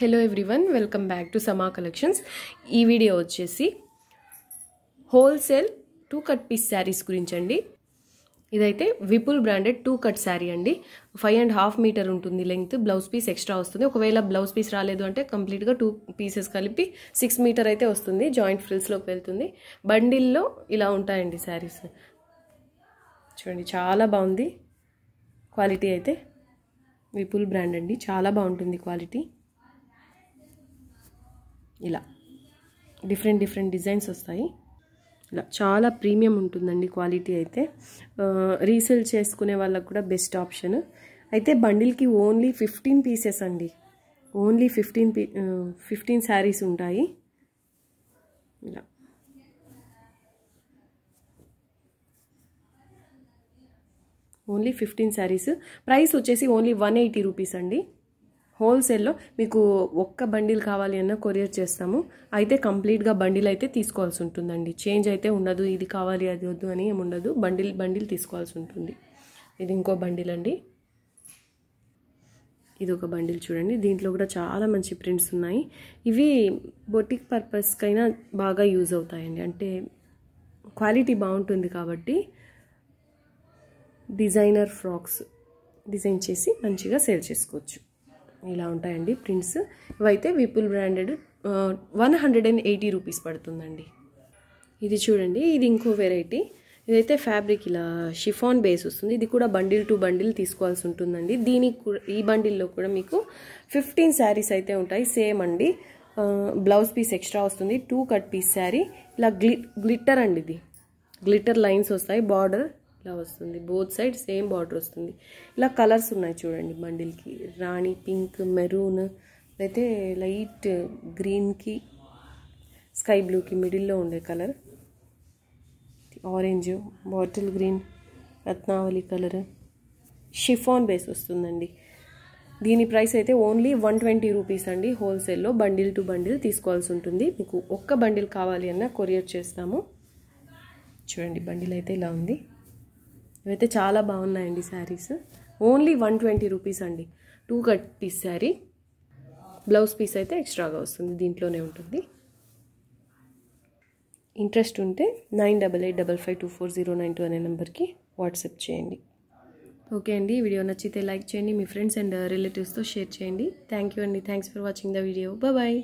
hello everyone welcome back to Sama collections ఈ video వచ్చేసి wholesale two cut piece saris గురించి అండి ఇదైతే Vipul branded two cut sari అండి ఫైవ్ అండ్ హాఫ్ మీటర్ ఉంటుంది లెంగ్త్ బ్లౌజ్ పీస్ ఎక్స్ట్రా వస్తుంది ఒకవేళ బ్లౌజ్ పీస్ రాలేదు అంటే కంప్లీట్గా టూ పీసెస్ కలిపి సిక్స్ మీటర్ అయితే వస్తుంది జాయింట్ ఫ్రిల్స్లోకి వెళ్తుంది బండిల్లో ఇలా ఉంటాయండి శారీస్ చూడండి చాలా బాగుంది క్వాలిటీ అయితే విపుల్ బ్రాండ్ అండి చాలా బాగుంటుంది క్వాలిటీ ఇలా డిఫరెంట్ డిఫరెంట్ డిజైన్స్ వస్తాయి ఇలా చాలా ప్రీమియం ఉంటుందండి క్వాలిటీ అయితే రీసేల్ చేసుకునే వాళ్ళకు కూడా బెస్ట్ ఆప్షన్ అయితే బండిల్కి ఓన్లీ ఫిఫ్టీన్ పీసెస్ అండి ఓన్లీ ఫిఫ్టీన్ పీ ఫిఫ్టీన్ శారీస్ ఉంటాయి ఇలా ఓన్లీ ఫిఫ్టీన్ శారీస్ ప్రైస్ వచ్చేసి ఓన్లీ వన్ ఎయిటీ రూపీస్ అండి హోల్సేల్లో మీకు ఒక్క బండిల్ కావాలి అన్న కొరియర్ చేస్తాము అయితే కంప్లీట్గా బండిల్ అయితే తీసుకోవాల్సి ఉంటుందండి చేంజ్ అయితే ఉండదు ఇది కావాలి అది వద్దు అని ఏమి ఉండదు బండిల్ బండిల్ తీసుకోవాల్సి ఉంటుంది ఇది ఇంకో బండిల్ అండి ఇది ఒక బండిల్ చూడండి దీంట్లో కూడా చాలా మంచి ప్రింట్స్ ఉన్నాయి ఇవి బొటిక్ పర్పస్కైనా బాగా యూజ్ అవుతాయండి అంటే క్వాలిటీ బాగుంటుంది కాబట్టి డిజైనర్ ఫ్రాక్స్ డిజైన్ చేసి మంచిగా సేల్ చేసుకోవచ్చు ఇలా ఉంటాయండి ప్రింట్స్ ఇవైతే Vipul branded one hundred and eighty rupees పడుతుందండి ఇది చూడండి ఇది ఇంకో వెరైటీ ఇదైతే ఫ్యాబ్రిక్ ఇలా షిఫాన్ బేస్ వస్తుంది ఇది కూడా బండిల్ టు బండిల్ తీసుకోవాల్సి ఉంటుందండి దీనికి కూడా ఈ బండిల్లో కూడా మీకు ఫిఫ్టీన్ శారీస్ అయితే ఉంటాయి సేమ్ అండి బ్లౌజ్ పీస్ ఎక్స్ట్రా వస్తుంది టూ కట్ పీస్ శారీ ఇలా గ్లిట్టర్ అండి ఇది గ్లిట్టర్ లైన్స్ వస్తాయి బార్డర్ ఇలా వస్తుంది బోత్ సైడ్ సేమ్ బార్డర్ వస్తుంది ఇలా కలర్స్ ఉన్నాయి చూడండి బండిల్కి రాణి పింక్ మెరూన్ అయితే లైట్ గ్రీన్కి స్కై బ్లూకి మిడిల్లో ఉండే colour orange bottle green Ratnavali colour chiffon base వస్తుందండి దీని ప్రైస్ అయితే ఓన్లీ వన్ ట్వంటీ రూపీస్ అండి హోల్సేల్లో బండిల్ టు బండిల్ తీసుకోవాల్సి ఉంటుంది మీకు ఒక్క బండిల్ కావాలి అన్న కొరియర్ చేస్తాము చూడండి బండిల్ అయితే ఇలా ఉంది ఇవైతే చాలా బాగున్నాయండి saris only one twenty rupees అండి two cut piece sari blouse piece అయితే ఎక్స్ట్రాగా వస్తుంది దీంట్లోనే ఉంటుంది ఇంట్రెస్ట్ ఉంటే nine double eight double five two four zero nine two అనే నెంబర్కి వాట్సాప్ చేయండి ఓకే అండి వీడియో నచ్చితే లైక్ చేయండి మీ ఫ్రెండ్స్ అండ్ రిలేటివ్స్తో షేర్ చేయండి థ్యాంక్ యూ అండి thanks for watching the video bye